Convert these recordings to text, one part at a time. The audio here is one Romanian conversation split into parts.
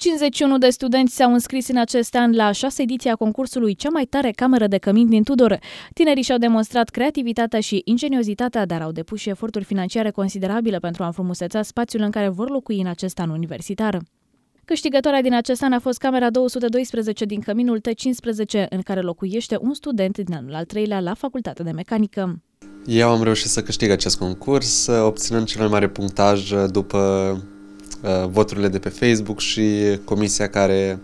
51 de studenți s-au înscris în acest an la a șasea ediție a concursului Cea mai tare cameră de cămin din Tudor. Tinerii și-au demonstrat creativitatea și ingeniozitatea, dar au depus și eforturi financiare considerabile pentru a înfrumuseța spațiul în care vor locui în acest an universitar. Câștigătoarea din acest an a fost Camera 212 din Căminul T15, în care locuiește un student din anul al treilea la Facultatea de Mecanică. Eu am reușit să câștig acest concurs, obținând cel mai mare punctaj după Uh, voturile de pe Facebook și comisia care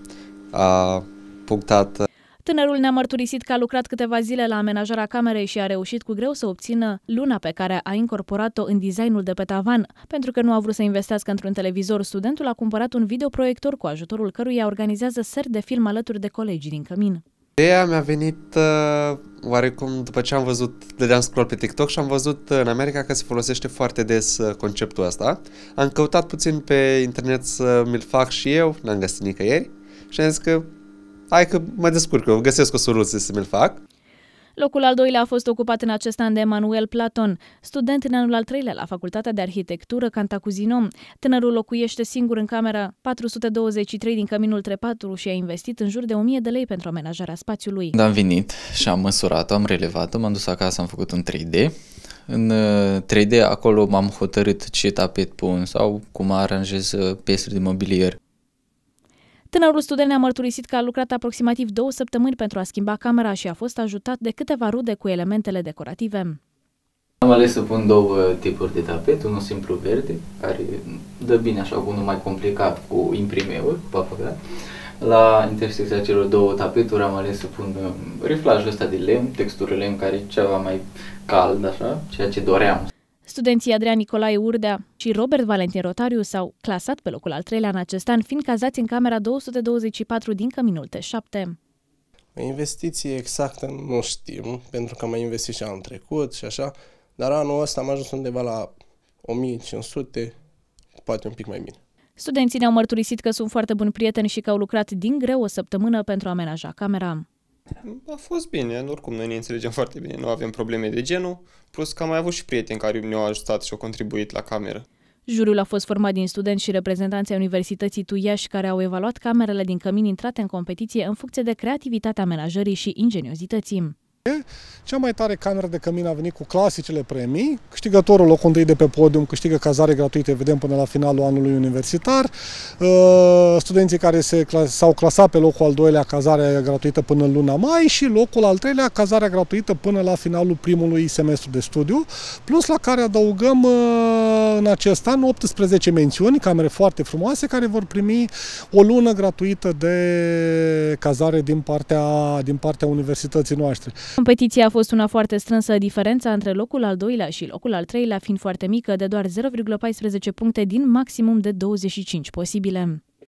a punctat. Uh, Tânărul ne-a mărturisit că a lucrat câteva zile la amenajarea camerei și a reușit cu greu să obțină luna pe care a incorporat-o în designul de pe tavan. Pentru că nu a vrut să investească într-un televizor, studentul a cumpărat un videoproiector cu ajutorul căruia organizează ser de film alături de colegii din cămin. Ideea mi-a venit uh, oarecum după ce am văzut, dădeam scroll pe TikTok și am văzut uh, în America că se folosește foarte des uh, conceptul ăsta. Am căutat puțin pe internet să mi-l fac și eu, n-am găsit nicăieri și am zis că hai că mă descurc, eu găsesc o soluție să mi-l fac. Locul al doilea a fost ocupat în acest an de Emanuel Platon, student în anul al treilea la Facultatea de Arhitectură Cantacuzino. Tânărul locuiește singur în camera 423 din căminul Trepatru și a investit în jur de 1000 de lei pentru amenajarea spațiului. am venit și am măsurat-o, am relevat-o, m-am dus acasă, am făcut un 3D. În 3D uh, acolo m-am hotărât ce tapet pun sau cum aranjez uh, piesele de mobilier. Tânărul student ne-a mărturisit că a lucrat aproximativ două săptămâni pentru a schimba camera și a fost ajutat de câteva rude cu elementele decorative. Am ales să pun două tipuri de tapet, unul simplu verde, care dă bine așa unul mai complicat cu imprimeuri, cu papagal. La intersecția celor două tapeturi am ales să pun um, riflajul ăsta de lemn, textură lemn care e ceva mai cald așa, ceea ce doream Studenții Adrian Nicolae Urdea și Robert Valentin Rotariu s-au clasat pe locul al treilea în acest an, fiind cazați în camera 224 din Căminul T7. O investiție exactă nu știm, pentru că am mai investit și anul trecut și așa, dar anul ăsta am ajuns undeva la 1500, poate un pic mai bine. Studenții ne-au mărturisit că sunt foarte buni prieteni și că au lucrat din greu o săptămână pentru a amenaja camera. A fost bine, oricum noi ne înțelegem foarte bine, nu avem probleme de genul, plus că am mai avut și prieteni care ne-au ajutat și au contribuit la cameră. Juriul a fost format din studenți și reprezentanții Universității Tuiași care au evaluat camerele din cămin intrate în competiție în funcție de creativitatea menajării și ingeniozității. Cea mai tare cameră de cămin a venit cu clasicele premii, câștigătorul locul întâi de pe podium câștigă cazare gratuite, vedem până la finalul anului universitar, uh, studenții care s-au clasat pe locul al doilea cazare gratuită până luna mai și locul al treilea cazare gratuită până la finalul primului semestru de studiu, plus la care adăugăm uh, în acest an 18 mențiuni, camere foarte frumoase, care vor primi o lună gratuită de cazare din partea, din partea universității noastre. Competiția a fost una foarte strânsă, diferența între locul al doilea și locul al treilea fiind foarte mică, de doar 0,14 puncte din maximum de 25 posibile.